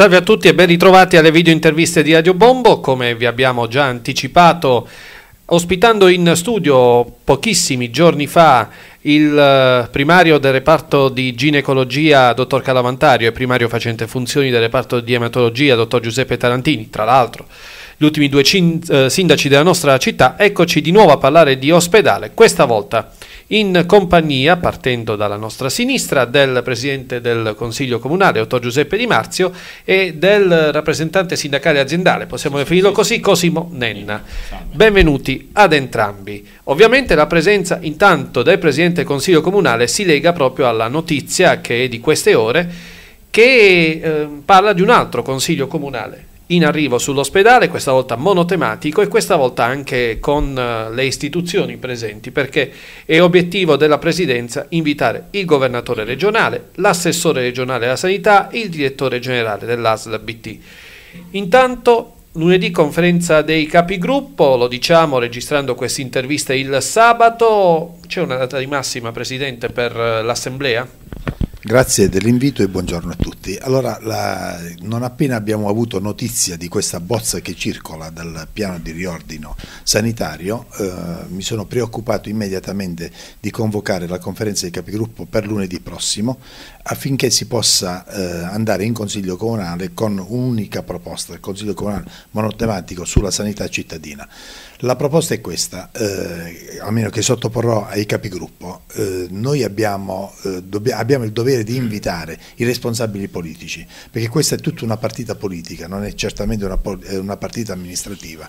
Salve a tutti e ben ritrovati alle video interviste di Radio Bombo, come vi abbiamo già anticipato ospitando in studio pochissimi giorni fa il eh, primario del reparto di ginecologia, dottor Calavantario, e primario facente funzioni del reparto di ematologia, dottor Giuseppe Tarantini, tra l'altro gli ultimi due eh, sindaci della nostra città, eccoci di nuovo a parlare di ospedale, questa volta in compagnia, partendo dalla nostra sinistra, del Presidente del Consiglio Comunale, Otto Giuseppe Di Marzio, e del rappresentante sindacale aziendale, possiamo definirlo così, Cosimo Nenna. Benvenuti ad entrambi. Ovviamente la presenza intanto del Presidente del Consiglio Comunale si lega proprio alla notizia che è di queste ore, che eh, parla di un altro Consiglio Comunale in arrivo sull'ospedale, questa volta monotematico e questa volta anche con eh, le istituzioni presenti, perché è obiettivo della Presidenza invitare il governatore regionale, l'assessore regionale alla sanità e il direttore generale dell'ASL BT. Intanto lunedì conferenza dei capigruppo, lo diciamo registrando questa intervista il sabato, c'è una data di massima Presidente per eh, l'Assemblea? Grazie dell'invito e buongiorno a tutti. Allora, la, non appena abbiamo avuto notizia di questa bozza che circola dal piano di riordino sanitario, eh, mi sono preoccupato immediatamente di convocare la conferenza dei capigruppo per lunedì prossimo affinché si possa eh, andare in Consiglio Comunale con un'unica proposta, il Consiglio Comunale monotematico sulla sanità cittadina. La proposta è questa, eh, almeno che sottoporrò ai capigruppo. Eh, noi abbiamo, eh, abbiamo il dovere dovere di invitare i responsabili politici, perché questa è tutta una partita politica, non è certamente una, eh, una partita amministrativa.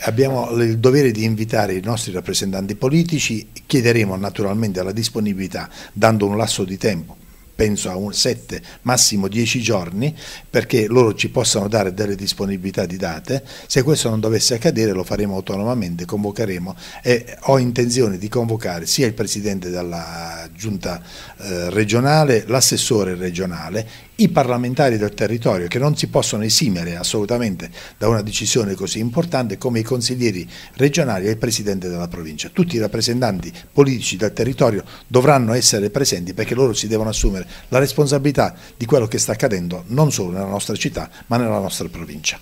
Abbiamo il dovere di invitare i nostri rappresentanti politici, chiederemo naturalmente la disponibilità dando un lasso di tempo, penso a un 7, massimo 10 giorni, perché loro ci possano dare delle disponibilità di date. Se questo non dovesse accadere lo faremo autonomamente, convocheremo e ho intenzione di convocare sia il Presidente della Giunta eh, regionale, l'assessore regionale, i parlamentari del territorio che non si possono esimere assolutamente da una decisione così importante come i consiglieri regionali e il presidente della provincia. Tutti i rappresentanti politici del territorio dovranno essere presenti perché loro si devono assumere la responsabilità di quello che sta accadendo non solo nella nostra città ma nella nostra provincia.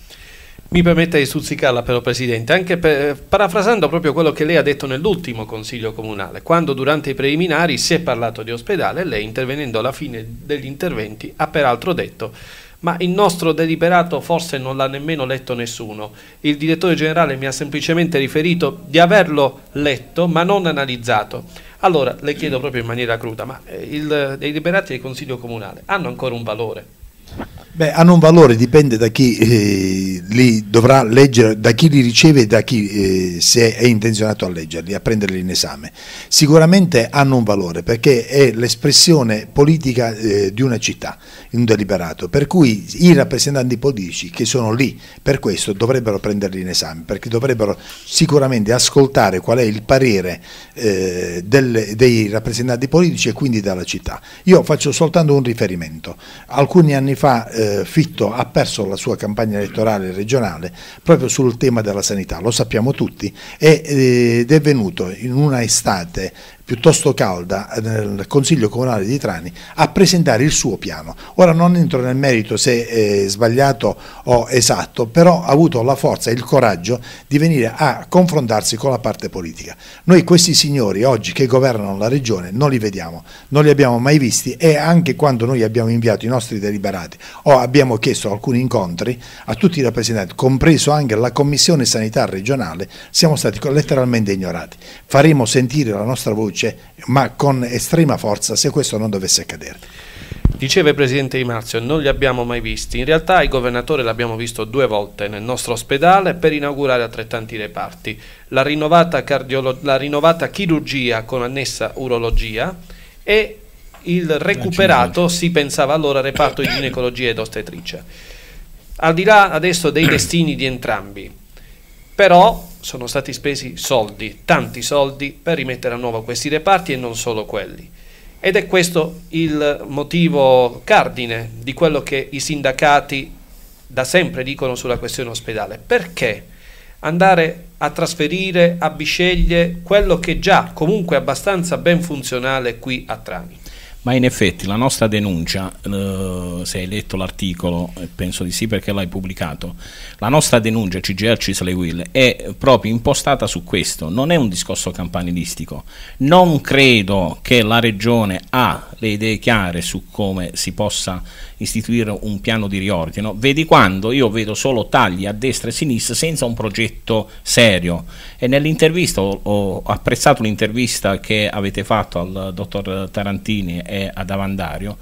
Mi permetta di stuzzicarla però Presidente, anche per, parafrasando proprio quello che lei ha detto nell'ultimo Consiglio Comunale, quando durante i preliminari si è parlato di ospedale, lei intervenendo alla fine degli interventi ha peraltro detto ma il nostro deliberato forse non l'ha nemmeno letto nessuno. Il direttore generale mi ha semplicemente riferito di averlo letto ma non analizzato. Allora le chiedo proprio in maniera cruda, ma eh, i deliberati del Consiglio Comunale hanno ancora un valore? Beh, hanno un valore, dipende da chi eh, li dovrà leggere, da chi li riceve e da chi eh, se è intenzionato a leggerli, a prenderli in esame. Sicuramente hanno un valore perché è l'espressione politica eh, di una città, in un deliberato, per cui i rappresentanti politici che sono lì per questo dovrebbero prenderli in esame, perché dovrebbero sicuramente ascoltare qual è il parere eh, del, dei rappresentanti politici e quindi dalla città. Io faccio soltanto un riferimento. Alcuni anni fa eh, eh, Fitto ha perso la sua campagna elettorale regionale proprio sul tema della sanità, lo sappiamo tutti, eh, ed è venuto in una estate piuttosto calda eh, nel Consiglio Comunale di Trani a presentare il suo piano. Ora non entro nel merito se è sbagliato o esatto, però ha avuto la forza e il coraggio di venire a confrontarsi con la parte politica. Noi questi signori oggi che governano la regione non li vediamo, non li abbiamo mai visti e anche quando noi abbiamo inviato i nostri deliberati o abbiamo chiesto alcuni incontri a tutti i rappresentanti, compreso anche la Commissione Sanità regionale, siamo stati letteralmente ignorati. Faremo sentire la nostra voce luce, ma con estrema forza se questo non dovesse accadere. Diceva il Presidente Di Marzio, non li abbiamo mai visti. In realtà il Governatore l'abbiamo visto due volte nel nostro ospedale per inaugurare altrettanti reparti. La rinnovata, la rinnovata chirurgia con annessa urologia e il recuperato, si pensava allora, reparto di ginecologia ed ostetricia. Al di là adesso dei destini di entrambi, però sono stati spesi soldi, tanti soldi, per rimettere a nuovo questi reparti e non solo quelli. Ed è questo il motivo cardine di quello che i sindacati da sempre dicono sulla questione ospedale. Perché andare a trasferire a Bisceglie quello che è già comunque abbastanza ben funzionale qui a Trani? Ma in effetti la nostra denuncia, eh, se hai letto l'articolo, eh, penso di sì perché l'hai pubblicato, la nostra denuncia CGL Cisle Will è proprio impostata su questo, non è un discorso campanilistico. Non credo che la Regione ha le idee chiare su come si possa istituire un piano di riordino. Vedi quando io vedo solo tagli a destra e a sinistra senza un progetto serio. E nell'intervista ho, ho apprezzato l'intervista che avete fatto al dottor Tarantini eh, ad Avandario,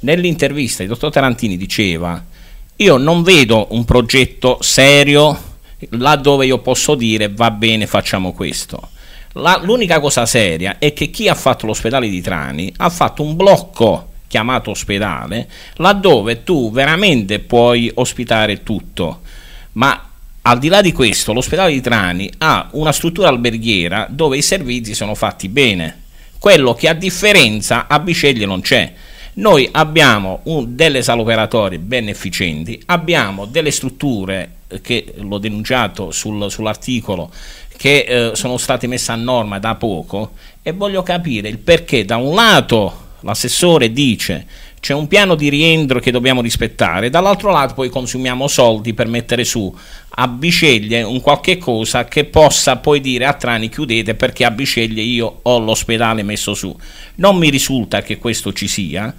nell'intervista il dottor Tarantini diceva io non vedo un progetto serio laddove io posso dire va bene facciamo questo. La, l'unica cosa seria è che chi ha fatto l'ospedale di Trani ha fatto un blocco chiamato ospedale laddove tu veramente puoi ospitare tutto, ma al di là di questo l'ospedale di Trani ha una struttura alberghiera dove i servizi sono fatti bene quello che a differenza a Biceglie non c'è. Noi abbiamo un, delle saloperatorie ben efficienti, abbiamo delle strutture eh, che l'ho denunciato sul, sull'articolo che eh, sono state messe a norma da poco e voglio capire il perché da un lato l'assessore dice c'è un piano di rientro che dobbiamo rispettare, dall'altro lato poi consumiamo soldi per mettere su a Biceglie un qualche cosa che possa poi dire a Trani chiudete perché a Biceglie io ho l'ospedale messo su. Non mi risulta che questo ci sia.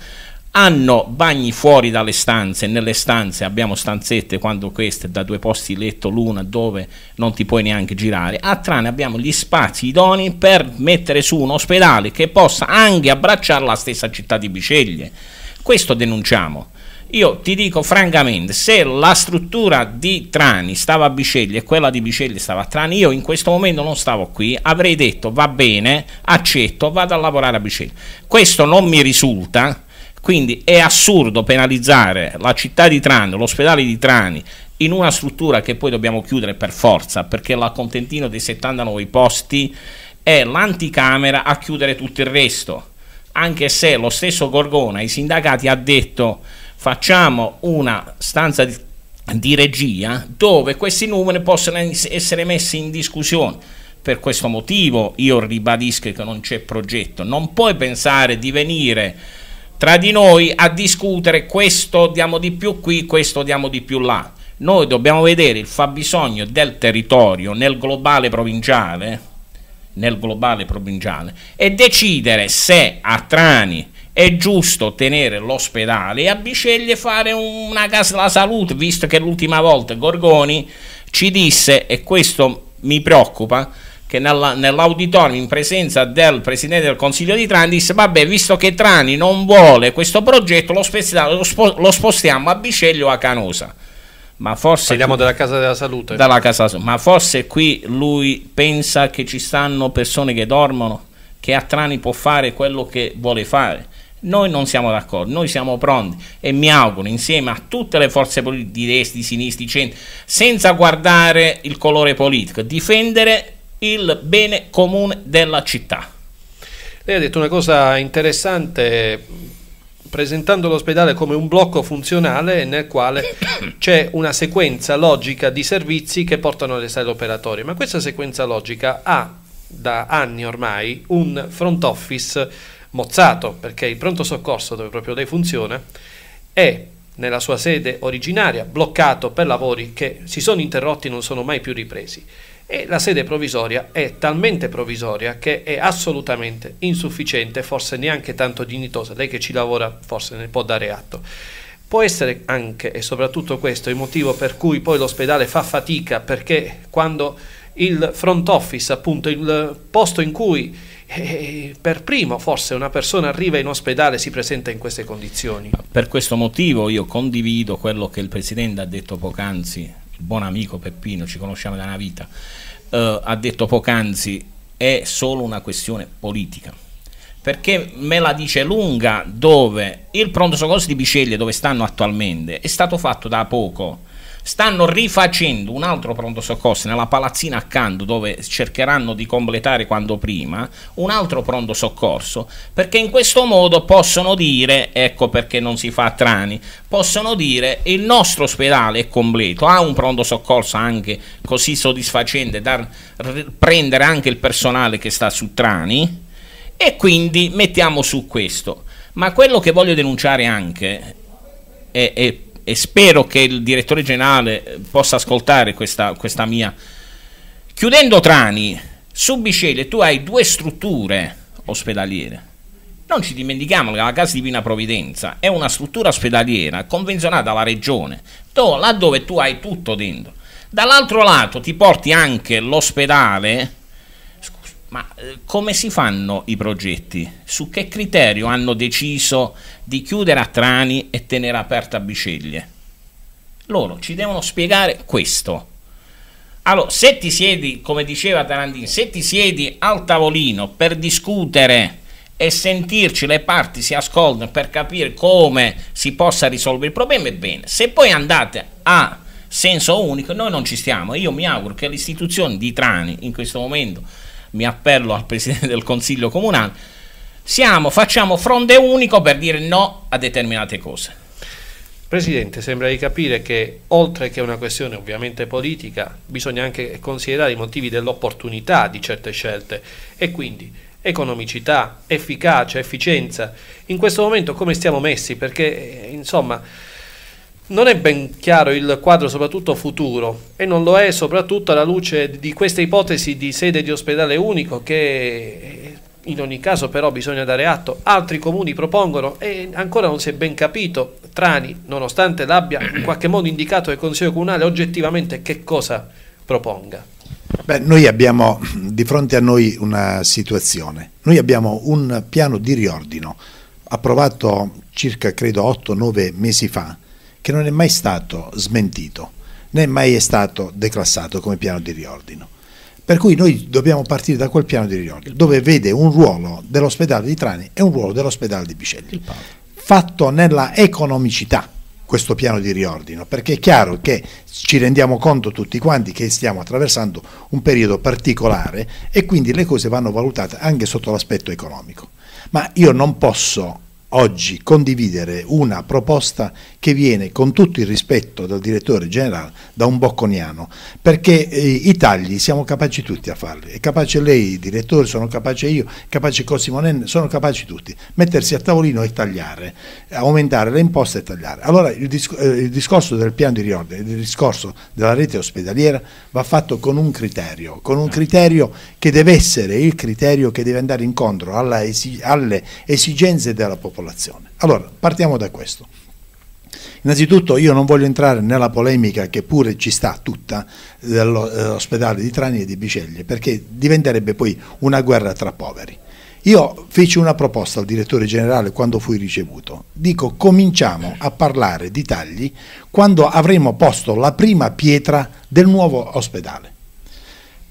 Hanno bagni fuori dalle stanze, nelle stanze abbiamo stanzette quando queste da due posti letto l'una dove non ti puoi neanche girare. A Trani abbiamo gli spazi idoni per mettere su un ospedale che possa anche abbracciare la stessa città di Biceglie questo denunciamo. Io ti dico francamente, se la struttura di Trani stava a Bicelli e quella di Bicelli stava a Trani, io in questo momento non stavo qui, avrei detto va bene, accetto, vado a lavorare a Bicelli. Questo non mi risulta, quindi è assurdo penalizzare la città di Trani, l'ospedale di Trani, in una struttura che poi dobbiamo chiudere per forza, perché l'accontentino dei 79 posti è l'anticamera a chiudere tutto il resto anche se lo stesso Gorgona ai sindacati ha detto facciamo una stanza di, di regia dove questi numeri possono essere messi in discussione. Per questo motivo io ribadisco che non c'è progetto. Non puoi pensare di venire tra di noi a discutere questo diamo di più qui, questo diamo di più là. Noi dobbiamo vedere il fabbisogno del territorio nel globale provinciale nel globale provinciale e decidere se a Trani è giusto tenere l'ospedale e a Biceglie fare una casa della salute, visto che l'ultima volta Gorgoni ci disse, e questo mi preoccupa, che nell'auditorio in presenza del Presidente del Consiglio di Trani disse vabbè visto che Trani non vuole questo progetto lo, spostiamo a Biceglio a Canosa ma forse parliamo della casa della salute dalla casa ma forse qui lui pensa che ci stanno persone che dormono che a Trani può fare quello che vuole fare noi non siamo d'accordo, noi siamo pronti e mi auguro insieme a tutte le forze politiche di destra, di sinistra, di centro, senza guardare il colore politico, difendere il bene comune della città. Lei ha detto una cosa interessante presentando l'ospedale come un blocco funzionale nel quale c'è una sequenza logica di servizi che portano alle sale operatorie. Ma questa sequenza logica ha da anni ormai un front office mozzato, perché il pronto soccorso, dove proprio lei funziona, è nella sua sede originaria bloccato per lavori che si sono interrotti e non sono mai più ripresi e la sede provvisoria è talmente provvisoria che è assolutamente insufficiente, forse neanche tanto dignitosa. Lei che ci lavora forse ne può dare atto. Può essere anche e soprattutto questo il motivo per cui poi l'ospedale fa fatica perché quando il front office, appunto il posto in cui eh, per primo forse una persona arriva in ospedale si presenta in queste condizioni. Per questo motivo io condivido quello che il Presidente ha detto poc'anzi buon amico Peppino, ci conosciamo da una vita, eh, ha detto poc'anzi, è solo una questione politica. Perché me la dice lunga dove il pronto soccorso di Biceglie, dove stanno attualmente, è stato fatto da poco stanno rifacendo un altro pronto soccorso nella palazzina accanto dove cercheranno di completare quanto prima un altro pronto soccorso perché in questo modo possono dire ecco perché non si fa a Trani possono dire il nostro ospedale è completo ha un pronto soccorso anche così soddisfacente da prendere anche il personale che sta su Trani e quindi mettiamo su questo ma quello che voglio denunciare anche e, e spero che il direttore generale eh, possa ascoltare questa, questa mia. Chiudendo Trani, su Bicele tu hai due strutture ospedaliere. Non ci dimentichiamo che la Casa Divina Provvidenza è una struttura ospedaliera convenzionata alla regione, laddove tu hai tutto dentro. Dall'altro lato ti porti anche l'ospedale ma eh, come si fanno i progetti? Su che criterio hanno deciso di chiudere a Trani e tenere aperta Biceglie? Loro ci devono spiegare questo. Allora, se ti siedi, come diceva Tarandin, se ti siedi al tavolino per discutere e sentirci le parti si ascoltano per capire come si possa risolvere il problema, ebbene, se poi andate a senso unico, noi non ci stiamo. Io mi auguro che le istituzioni di Trani in questo momento mi appello al Presidente del Consiglio Comunale, siamo, facciamo fronte unico per dire no a determinate cose. Presidente, sembra di capire che oltre che una questione ovviamente politica, bisogna anche considerare i motivi dell'opportunità di certe scelte e quindi economicità, efficacia, efficienza. In questo momento come stiamo messi? Perché eh, insomma non è ben chiaro il quadro soprattutto futuro e non lo è soprattutto alla luce di questa ipotesi di sede di ospedale unico che in ogni caso però bisogna dare atto, altri comuni propongono e ancora non si è ben capito, Trani nonostante l'abbia in qualche modo indicato il Consiglio Comunale oggettivamente che cosa proponga. Beh, noi abbiamo di fronte a noi una situazione, noi abbiamo un piano di riordino approvato circa credo 8-9 mesi fa che non è mai stato smentito né mai è stato declassato come piano di riordino. Per cui noi dobbiamo partire da quel piano di riordino, dove vede un ruolo dell'ospedale di Trani e un ruolo dell'ospedale di Bicelli, fatto nella economicità questo piano di riordino, perché è chiaro che ci rendiamo conto tutti quanti che stiamo attraversando un periodo particolare e quindi le cose vanno valutate anche sotto l'aspetto economico. Ma io non posso oggi condividere una proposta che viene con tutto il rispetto dal direttore generale da un bocconiano, perché eh, i tagli siamo capaci tutti a farli, è capace lei direttore, sono capace io, capace Cosimo Nen, sono capaci tutti, mettersi a tavolino e tagliare, aumentare le imposte e tagliare. Allora il, discor eh, il discorso del piano di riordine, il discorso della rete ospedaliera va fatto con un criterio, con un criterio che deve essere il criterio che deve andare incontro alla esi alle esigenze della popolazione popolazione. Allora, partiamo da questo. Innanzitutto io non voglio entrare nella polemica che pure ci sta tutta dell'ospedale eh, eh, di Trani e di Biceglie, perché diventerebbe poi una guerra tra poveri. Io feci una proposta al direttore generale quando fui ricevuto. Dico cominciamo a parlare di tagli quando avremo posto la prima pietra del nuovo ospedale.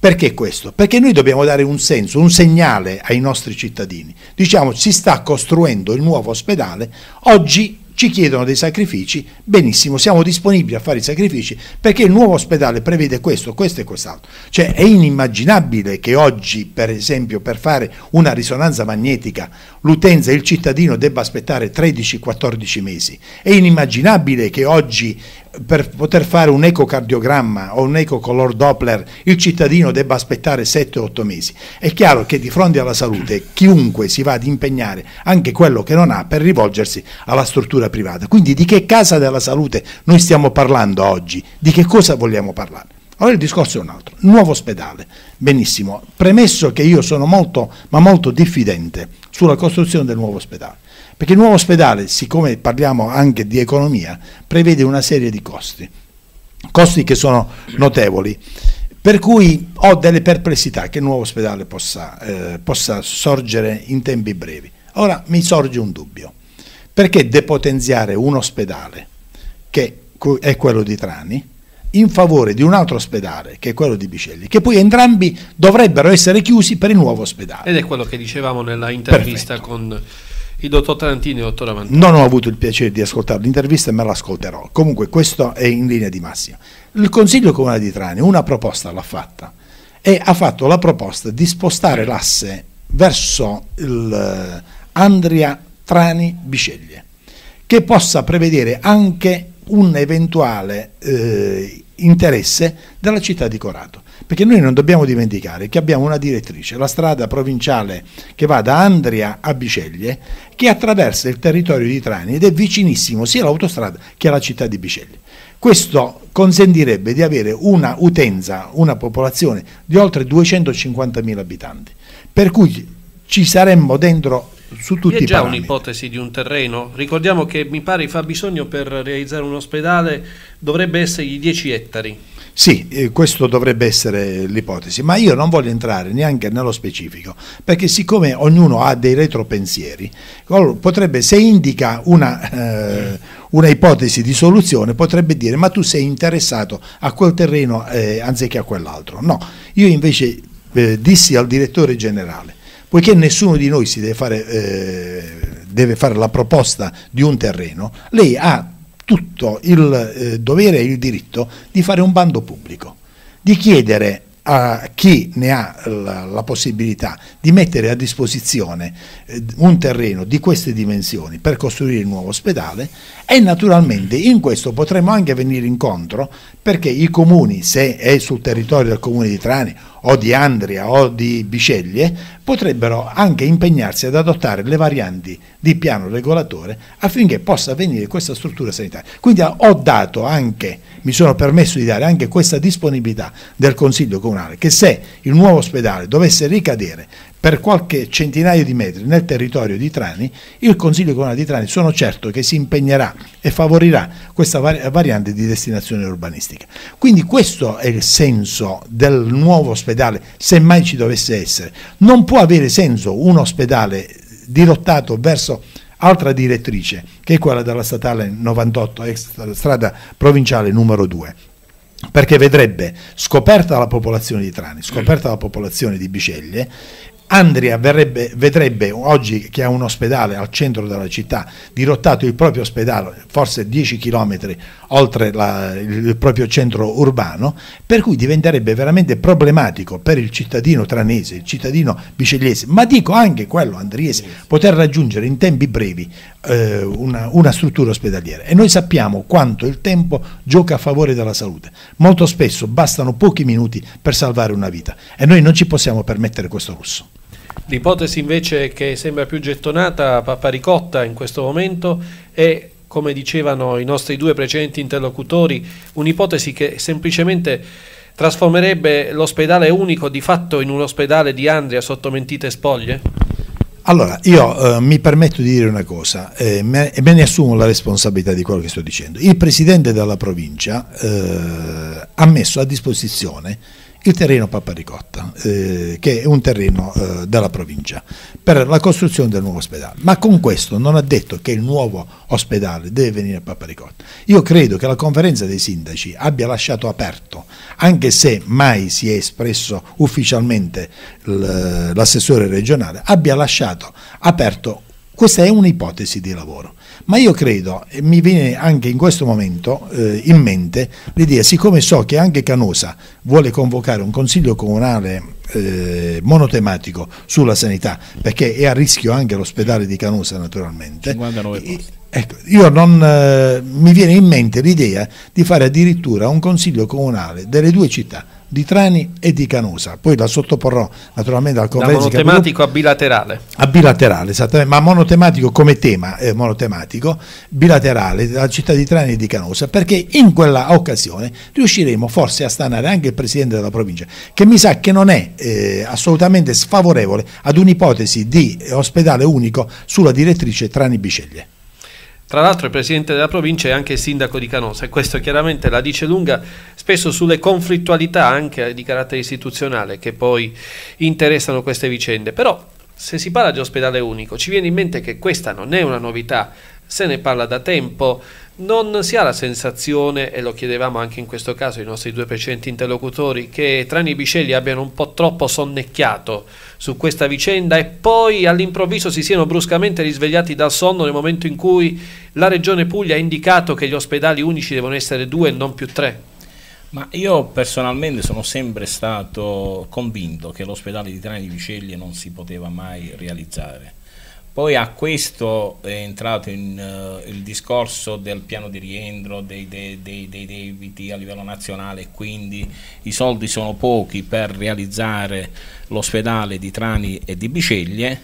Perché questo? Perché noi dobbiamo dare un senso, un segnale ai nostri cittadini. Diciamo si sta costruendo il nuovo ospedale, oggi ci chiedono dei sacrifici, benissimo, siamo disponibili a fare i sacrifici perché il nuovo ospedale prevede questo, questo e quest'altro. Cioè è inimmaginabile che oggi, per esempio, per fare una risonanza magnetica, l'utenza e il cittadino debba aspettare 13-14 mesi. È inimmaginabile che oggi per poter fare un ecocardiogramma o un ecocolor Doppler il cittadino debba aspettare 7-8 mesi. È chiaro che di fronte alla salute chiunque si va ad impegnare, anche quello che non ha, per rivolgersi alla struttura privata. Quindi di che casa della salute noi stiamo parlando oggi? Di che cosa vogliamo parlare? Ora il discorso è un altro. Nuovo ospedale. Benissimo. Premesso che io sono molto, ma molto diffidente sulla costruzione del nuovo ospedale perché il nuovo ospedale, siccome parliamo anche di economia, prevede una serie di costi, costi che sono notevoli. Per cui ho delle perplessità che il nuovo ospedale possa, eh, possa sorgere in tempi brevi. Ora mi sorge un dubbio. Perché depotenziare un ospedale, che è quello di Trani, in favore di un altro ospedale, che è quello di Bicelli, che poi entrambi dovrebbero essere chiusi per il nuovo ospedale. Ed è quello che dicevamo nella intervista Perfetto. con il dottor Tarantini e il dottor Avantini. Non ho avuto il piacere di ascoltare l'intervista e me l'ascolterò. Comunque questo è in linea di massima. Il Consiglio Comunale di Trani una proposta l'ha fatta e ha fatto la proposta di spostare l'asse verso il eh, Andria Trani Biceglie che possa prevedere anche un eventuale eh, interesse della città di Corato. Perché noi non dobbiamo dimenticare che abbiamo una direttrice, la strada provinciale che va da Andria a Biceglie, che attraversa il territorio di Trani ed è vicinissimo sia all'autostrada che alla città di Biceglie. Questo consentirebbe di avere una utenza, una popolazione di oltre 250.000 abitanti, per cui ci saremmo dentro su tutti i parametri. C'è già un'ipotesi di un terreno? Ricordiamo che mi pare i fabbisogno per realizzare un ospedale dovrebbe essere di 10 ettari. Sì, eh, questo dovrebbe essere l'ipotesi, ma io non voglio entrare neanche nello specifico, perché siccome ognuno ha dei retropensieri, potrebbe, se indica una, eh, una, ipotesi di soluzione, potrebbe dire ma tu sei interessato a quel terreno eh, anziché a quell'altro. No, io invece eh, dissi al direttore generale, poiché nessuno di noi deve fare, eh, deve fare la proposta di un terreno, lei ha tutto il eh, dovere e il diritto di fare un bando pubblico, di chiedere a chi ne ha la, la possibilità di mettere a disposizione eh, un terreno di queste dimensioni per costruire il nuovo ospedale e naturalmente in questo potremo anche venire incontro perché i comuni, se è sul territorio del comune di Trani o di Andria o di Biceglie, potrebbero anche impegnarsi ad adottare le varianti di piano regolatore affinché possa avvenire questa struttura sanitaria. Quindi ho dato anche, mi sono permesso di dare anche questa disponibilità del Consiglio Comunale, che se il nuovo ospedale dovesse ricadere per qualche centinaio di metri nel territorio di Trani, il Consiglio Comunale di Trani sono certo che si impegnerà e favorirà questa variante di destinazione urbanistica. Quindi questo è il senso del nuovo ospedale, se mai ci dovesse essere. Non può avere senso un ospedale dirottato verso altra direttrice, che è quella della statale 98, ex strada provinciale numero 2 perché vedrebbe scoperta la popolazione di Trani, scoperta la popolazione di Biceglie, Andria verrebbe, vedrebbe oggi che ha un ospedale al centro della città, dirottato il proprio ospedale, forse 10 km oltre la, il proprio centro urbano, per cui diventerebbe veramente problematico per il cittadino tranese, il cittadino bicegliese, ma dico anche quello andriese, poter raggiungere in tempi brevi eh, una, una struttura ospedaliera. E noi sappiamo quanto il tempo gioca a favore della salute. Molto spesso bastano pochi minuti per salvare una vita e noi non ci possiamo permettere questo lusso. L'ipotesi invece che sembra più gettonata, paparicotta in questo momento, è come dicevano i nostri due precedenti interlocutori, un'ipotesi che semplicemente trasformerebbe l'ospedale unico di fatto in un ospedale di Andria sotto mentite spoglie? Allora, io eh, mi permetto di dire una cosa e eh, me, me, ne assumo la responsabilità di quello che sto dicendo. Il presidente della provincia eh, ha messo a disposizione il terreno Papparicotta, eh, che è un terreno eh, della provincia, per la costruzione del nuovo ospedale. Ma con questo non ha detto che il nuovo ospedale deve venire a Papparicotta. Io credo che la conferenza dei sindaci abbia lasciato aperto, anche se mai si è espresso ufficialmente l'assessore regionale, abbia lasciato aperto, questa è un'ipotesi di lavoro ma io credo, e mi viene anche in questo momento eh, in mente l'idea, siccome so che anche Canosa vuole convocare un consiglio comunale eh, monotematico sulla sanità, perché è a rischio anche l'ospedale di Canosa naturalmente. 59 posti. Ecco, io non, eh, mi viene in mente l'idea di fare addirittura un consiglio comunale delle due città, di Trani e di Canosa. Poi la sottoporrò naturalmente al convegno. Da monotematico a bilaterale. A bilaterale, esattamente, ma monotematico come tema, eh, monotematico, bilaterale della città di Trani e di Canosa, perché in quella occasione riusciremo forse a stanare anche il presidente della provincia, che mi sa che non è eh, assolutamente sfavorevole ad un'ipotesi di ospedale unico sulla direttrice Trani Biceglie. Tra l'altro il presidente della provincia è anche il sindaco di Canosa e questo chiaramente la dice lunga spesso sulle conflittualità anche di carattere istituzionale che poi interessano queste vicende. Però se si parla di ospedale unico ci viene in mente che questa non è una novità, se ne parla da tempo, non si ha la sensazione, e lo chiedevamo anche in questo caso ai nostri due precedenti interlocutori, che Trani e Bicelli abbiano un po' troppo sonnecchiato su questa vicenda e poi all'improvviso si siano bruscamente risvegliati dal sonno nel momento in cui la Regione Puglia ha indicato che gli ospedali unici devono essere due e non più tre? Ma io personalmente sono sempre stato convinto che l'ospedale di Trani e Vicelli non si poteva mai realizzare poi a questo è entrato in, uh, il discorso del piano di rientro, dei, dei, dei, dei, debiti a livello nazionale, quindi i soldi sono pochi per realizzare l'ospedale di Trani e di Biceglie.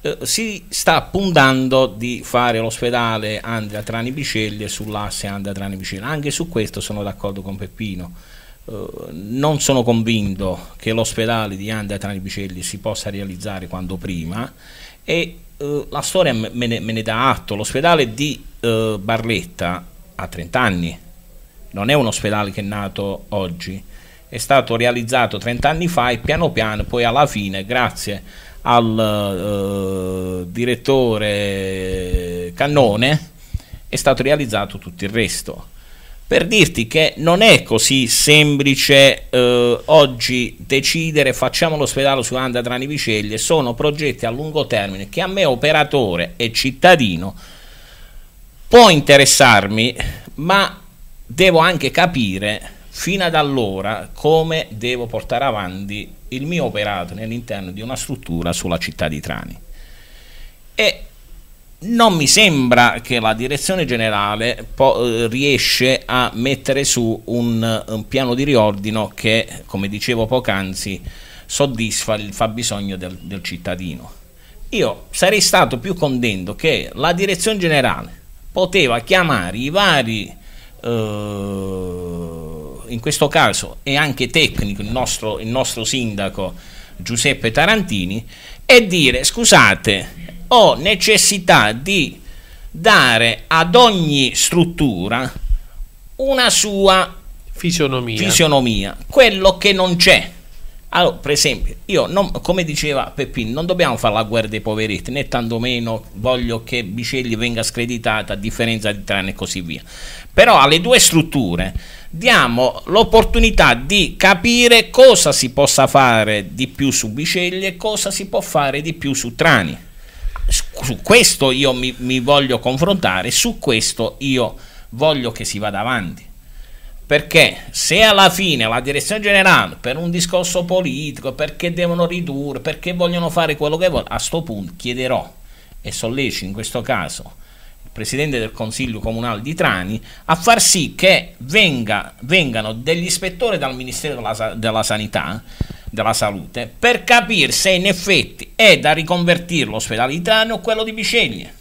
Uh, si sta puntando di fare l'ospedale Andrea Trani Biceglie sull'asse Andrea Trani Biceglie. Anche su questo sono d'accordo con Peppino. Uh, non sono convinto che l'ospedale di Andrea Trani Biceglie si possa realizzare quanto prima e eh, la storia me ne, me ne, dà atto, l'ospedale di eh, Barletta ha 30 anni, non è un ospedale che è nato oggi, è stato realizzato 30 anni fa e piano piano poi alla fine grazie al eh, direttore Cannone è stato realizzato tutto il resto per dirti che non è così semplice eh, oggi decidere facciamo l'ospedale su Anda Trani Viceglie, sono progetti a lungo termine che a me operatore e cittadino può interessarmi, ma devo anche capire fino ad allora come devo portare avanti il mio operato nell'interno di una struttura sulla città di Trani. E non mi sembra che la direzione generale po- eh, riesce a mettere su un, un, piano di riordino che, come dicevo poc'anzi, soddisfa il fabbisogno del, del cittadino. Io sarei stato più contento che la direzione generale poteva chiamare i vari, eh, in questo caso è anche tecnico il nostro, il nostro sindaco Giuseppe Tarantini, e dire scusate, ho necessità di dare ad ogni struttura una sua fisionomia, fisionomia quello che non c'è. Allora, per esempio, io non, come diceva Peppin, non dobbiamo fare la guerra dei poveretti, né tantomeno voglio che Bicelli venga screditata a differenza di Trane e così via. Però alle due strutture diamo l'opportunità di capire cosa si possa fare di più su Bicelli e cosa si può fare di più su Trani su questo io mi, mi voglio confrontare, su questo io voglio che si vada avanti perché se alla fine la direzione generale per un discorso politico perché devono ridurre perché vogliono fare quello che vogliono a questo punto chiederò e sollecito in questo caso il presidente del consiglio comunale di Trani a far sì che venga, vengano degli ispettori dal ministero della, della sanità della salute per capire se in effetti è da riconvertire l'ospedale italiano o quello di Biceglie.